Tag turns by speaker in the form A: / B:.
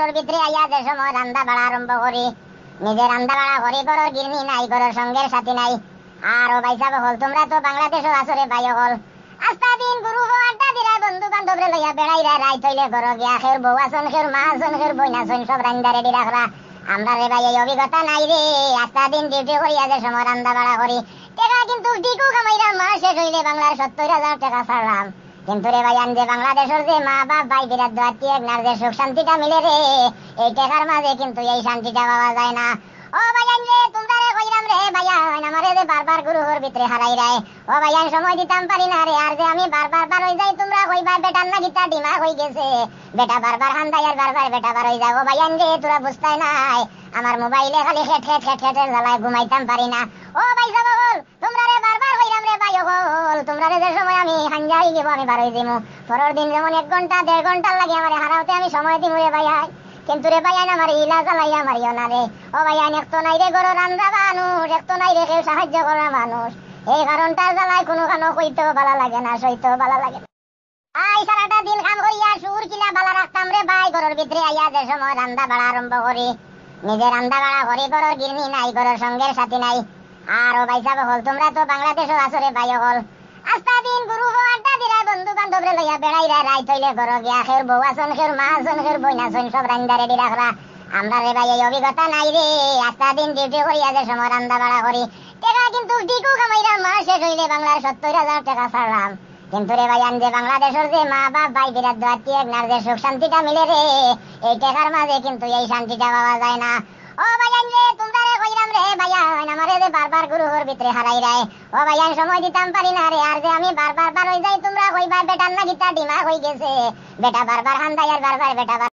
A: গরুর ভিতরে আইয়া যে সময় রান্দা বাড়া আরম্ভ করি নিজে রান্দা বাড়া করি গরুর গিরনি নাই গরুর সঙ্গের সাথী নাই আর ও ভাই সাহেব হল তোমরা তো বাংলাদেশও আসরে ভাই হল আস্তা দিন গুরু হো আড্ডা দিরা বন্ধু বান্ধব রে লইয়া বেড়াই রা রাইত হইলে ঘর গিয়া খের বউ আসন খের মা আসন খের বইন আসন সব রান্দা রেডি রাখরা আমরা রে ভাই এই অভিজ্ঞতা নাই রে আস্তা দিন ডিউটি করিয়া যে সময় রান্দা বাড়া করি টাকা কিন্তু ঠিকও কামাইরা মাস শেষ হইলে বাংলার সত্তর হাজার টাকা ছাড়লাম যে বাংলাদেশের যে মা একনার যে সুখ শান্তিটা মিলে রে এই টেকার মাঝে কিন্তু এই শান্তিটা পাওয়া যায় না ও ভাইয়ান রে তোমরা রে কইরাম রে বারবার ভিতরে হারাই ও ভাইয়ান সময় দিতাম পারি না রে আর যে আমি বারবার বার হই যাই তোমরা কইবা না গিতা ডিমা হই গেছে বেটা বারবার হান্দাই আর বারবার বেটা বার হই ও ভাইয়ান রে তোরা বুঝতাই নাই আমার মোবাইলে খালি হেট হেট হেট হেট জ্বালায় ঘুমাইতাম পারি না ও ভাই যাবা বল তোমরা রে তোমরা যে সময় আমি হাঞ্জাই গেব আমি বারোই দিমু পরের দিন যেমন এক ঘন্টা দেড় ঘন্টা লাগে আমার হারাতে আমি সময় দিমু রে ভাই কিন্তু রে ভাই না আমার ইলা জ্বালাই আমার না রে ও ভাই একতো নাই রে গরো রান্না মানুষ একতো নাই রে কেউ সাহায্য করা মানুষ এই কারণটা জ্বালায় কোনো কানো কইতেও ভালো লাগে না সইতেও ভালো লাগে না আই সারাটা দিন কাম করিয়া সুর কিলা বালা রাখতাম রে ভাই ঘরের ভিতরে আইয়া যে সময় রান্দা বাড়া আরম্ভ করি নিজে রান্দা বাড়া করি ঘরের গিরনি নাই ঘরের সঙ্গের সাথী নাই আর ও ভাই সাহেব হল তোমরা তো বাংলাদেশও আছো রে ভাই হল আস্তা দিন গুরু হো আড্ডা দিরা বন্ধু বান্ধব রে লইয়া বেড়াই রা রাই তৈলে ঘর গিয়া খের বউ আছেন খের মা আছেন খের বই আছেন সব রান্দা রেডি রাখরা আমরা রে ভাই এই অভিজ্ঞতা নাই রে আস্তা দিন ডিউটি করি আজ সময় রান্দা বাড়া করি টাকা কিন্তু ডিকু কামাইরা মা শেষ হইলে বাংলার সত্তর হাজার টাকা ছাড়লাম কিন্তু রে ভাই যে বাংলাদেশের যে মা বাপ ভাই বিরাট দোয়াতি এক নার যে সুখ শান্তিটা মিলে রে এই টাকার মাঝে কিন্তু এই শান্তিটা পাওয়া যায় না ও ভাই যে যে বারবার গুরুহর ভিতরে হারাই রায় ও ভাইয়ান সময় দিতাম পারি না রে আর যে আমি বারবার বার হই যাই তোমরা কইবা বেটার না গিতা ডিমা হই গেছে বেটা বারবার হান্দাই আর বারবার বেটা